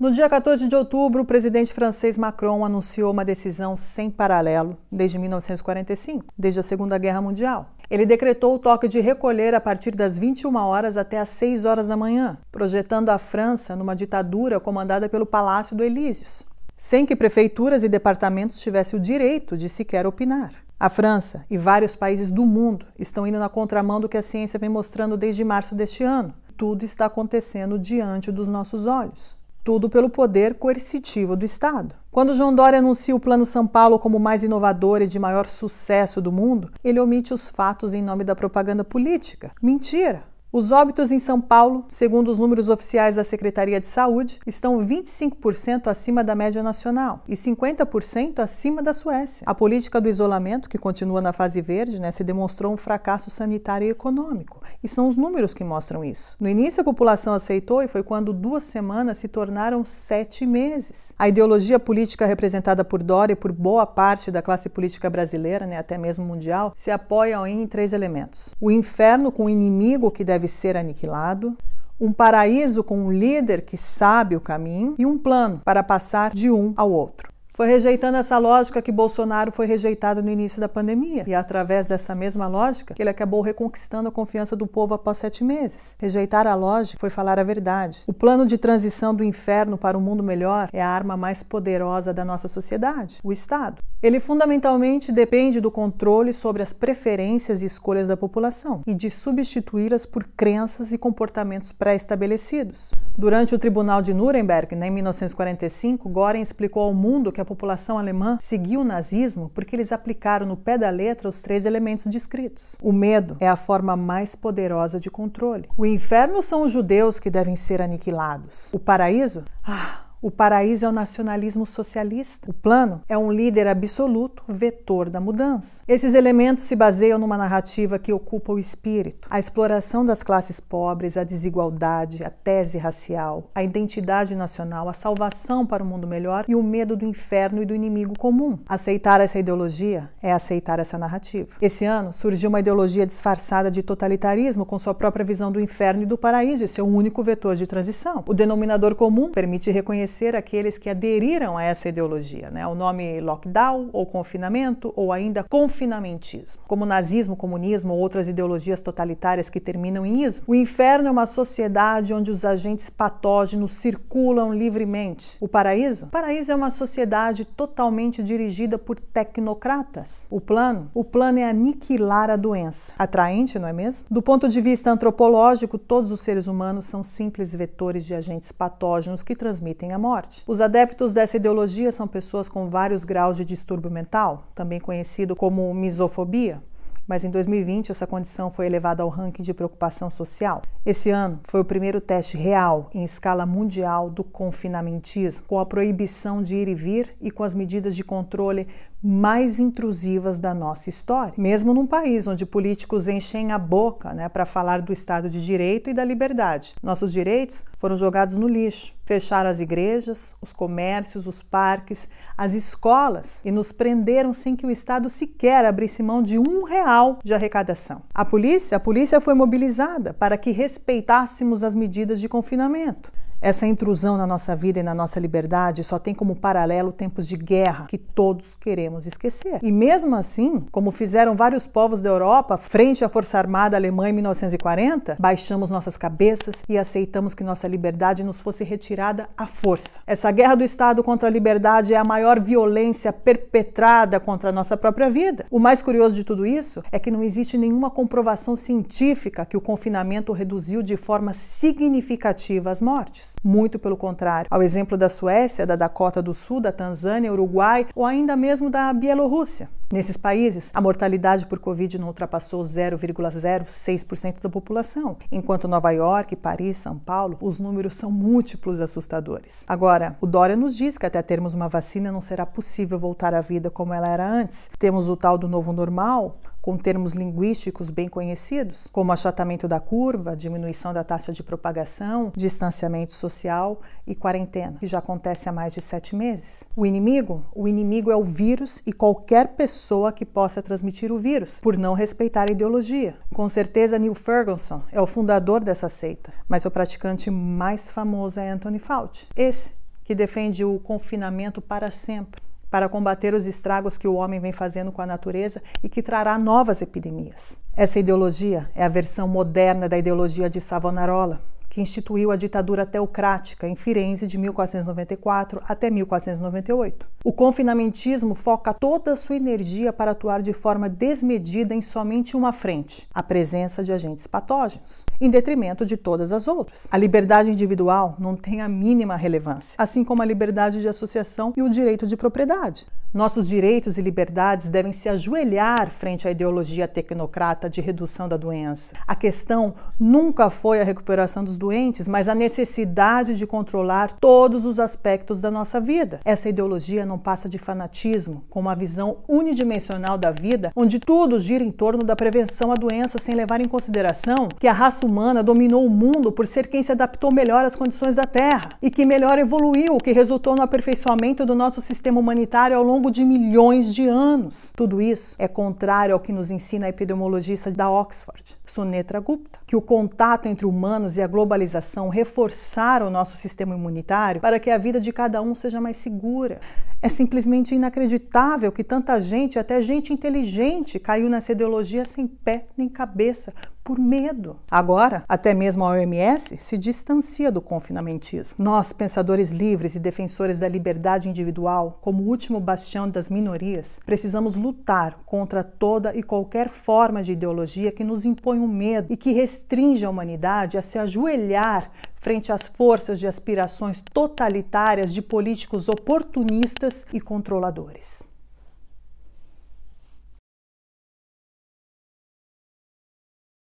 No dia 14 de outubro, o presidente francês Macron anunciou uma decisão sem paralelo desde 1945, desde a Segunda Guerra Mundial. Ele decretou o toque de recolher a partir das 21 horas até as 6 horas da manhã, projetando a França numa ditadura comandada pelo Palácio do Elíseos, sem que prefeituras e departamentos tivessem o direito de sequer opinar. A França e vários países do mundo estão indo na contramão do que a ciência vem mostrando desde março deste ano. Tudo está acontecendo diante dos nossos olhos tudo pelo poder coercitivo do Estado. Quando João Dória anuncia o Plano São Paulo como o mais inovador e de maior sucesso do mundo, ele omite os fatos em nome da propaganda política. Mentira! Os óbitos em São Paulo, segundo os números oficiais da Secretaria de Saúde, estão 25% acima da média nacional e 50% acima da Suécia. A política do isolamento, que continua na fase verde, né, se demonstrou um fracasso sanitário e econômico, e são os números que mostram isso. No início, a população aceitou e foi quando duas semanas se tornaram sete meses. A ideologia política representada por Dória e por boa parte da classe política brasileira, né, até mesmo mundial, se apoia em três elementos: o inferno com o inimigo que deve deve ser aniquilado, um paraíso com um líder que sabe o caminho e um plano para passar de um ao outro. Foi rejeitando essa lógica que Bolsonaro foi rejeitado no início da pandemia. E é através dessa mesma lógica que ele acabou reconquistando a confiança do povo após sete meses. Rejeitar a lógica foi falar a verdade. O plano de transição do inferno para um mundo melhor é a arma mais poderosa da nossa sociedade, o Estado. Ele fundamentalmente depende do controle sobre as preferências e escolhas da população e de substituí-las por crenças e comportamentos pré-estabelecidos. Durante o Tribunal de Nuremberg, né, em 1945, Goren explicou ao mundo que a população alemã seguiu o nazismo porque eles aplicaram no pé da letra os três elementos descritos. O medo é a forma mais poderosa de controle. O inferno são os judeus que devem ser aniquilados. O paraíso? Ah, o paraíso é o nacionalismo socialista. O plano é um líder absoluto, vetor da mudança. Esses elementos se baseiam numa narrativa que ocupa o espírito. A exploração das classes pobres, a desigualdade, a tese racial, a identidade nacional, a salvação para um mundo melhor e o medo do inferno e do inimigo comum. Aceitar essa ideologia é aceitar essa narrativa. Esse ano surgiu uma ideologia disfarçada de totalitarismo com sua própria visão do inferno e do paraíso e seu único vetor de transição. O denominador comum permite reconhecer reconhecer aqueles que aderiram a essa ideologia, né? o nome lockdown, ou confinamento, ou ainda confinamentismo. Como nazismo, comunismo ou outras ideologias totalitárias que terminam em ismo, o inferno é uma sociedade onde os agentes patógenos circulam livremente. O paraíso? O paraíso é uma sociedade totalmente dirigida por tecnocratas. O plano? O plano é aniquilar a doença. Atraente, não é mesmo? Do ponto de vista antropológico, todos os seres humanos são simples vetores de agentes patógenos que transmitem a morte? Os adeptos dessa ideologia são pessoas com vários graus de distúrbio mental, também conhecido como misofobia, mas em 2020 essa condição foi elevada ao ranking de preocupação social. Esse ano foi o primeiro teste real em escala mundial do confinamentismo, com a proibição de ir e vir e com as medidas de controle mais intrusivas da nossa história, mesmo num país onde políticos enchem a boca né, para falar do Estado de Direito e da liberdade. Nossos direitos foram jogados no lixo. Fecharam as igrejas, os comércios, os parques, as escolas e nos prenderam sem que o Estado sequer abrisse mão de um real de arrecadação. A polícia, a polícia foi mobilizada para que respeitássemos as medidas de confinamento. Essa intrusão na nossa vida e na nossa liberdade só tem como paralelo tempos de guerra que todos queremos esquecer. E mesmo assim, como fizeram vários povos da Europa frente à Força Armada Alemã em 1940, baixamos nossas cabeças e aceitamos que nossa liberdade nos fosse retirada à força. Essa guerra do Estado contra a liberdade é a maior violência perpetrada contra a nossa própria vida. O mais curioso de tudo isso é que não existe nenhuma comprovação científica que o confinamento reduziu de forma significativa as mortes. Muito pelo contrário, ao exemplo da Suécia, da Dakota do Sul, da Tanzânia, Uruguai ou ainda mesmo da Bielorrússia. Nesses países, a mortalidade por Covid não ultrapassou 0,06% da população, enquanto Nova York, Paris, São Paulo, os números são múltiplos e assustadores. Agora, o Dória nos diz que até termos uma vacina não será possível voltar à vida como ela era antes. Temos o tal do novo normal, com termos linguísticos bem conhecidos, como achatamento da curva, diminuição da taxa de propagação, distanciamento social e quarentena, que já acontece há mais de sete meses. O inimigo? O inimigo é o vírus e qualquer pessoa que possa transmitir o vírus, por não respeitar a ideologia. Com certeza, Neil Ferguson é o fundador dessa seita, mas o praticante mais famoso é Anthony Fauci, esse que defende o confinamento para sempre para combater os estragos que o homem vem fazendo com a natureza e que trará novas epidemias. Essa ideologia é a versão moderna da ideologia de Savonarola, que instituiu a ditadura teocrática em Firenze de 1494 até 1498. O confinamentismo foca toda a sua energia para atuar de forma desmedida em somente uma frente, a presença de agentes patógenos, em detrimento de todas as outras. A liberdade individual não tem a mínima relevância, assim como a liberdade de associação e o direito de propriedade. Nossos direitos e liberdades devem se ajoelhar frente à ideologia tecnocrata de redução da doença. A questão nunca foi a recuperação dos doentes, mas a necessidade de controlar todos os aspectos da nossa vida. Essa ideologia não passa de fanatismo, com uma visão unidimensional da vida, onde tudo gira em torno da prevenção à doença, sem levar em consideração que a raça humana dominou o mundo por ser quem se adaptou melhor às condições da Terra e que melhor evoluiu, o que resultou no aperfeiçoamento do nosso sistema humanitário ao longo longo de milhões de anos. Tudo isso é contrário ao que nos ensina a epidemiologista da Oxford, Sunetra Gupta, que o contato entre humanos e a globalização reforçaram o nosso sistema imunitário para que a vida de cada um seja mais segura. É simplesmente inacreditável que tanta gente, até gente inteligente, caiu nessa ideologia sem pé nem cabeça, por medo. Agora, até mesmo a OMS se distancia do confinamentismo. Nós, pensadores livres e defensores da liberdade individual, como último bastião das minorias, precisamos lutar contra toda e qualquer forma de ideologia que nos impõe o um medo e que restringe a humanidade a se ajoelhar frente às forças de aspirações totalitárias de políticos oportunistas e controladores.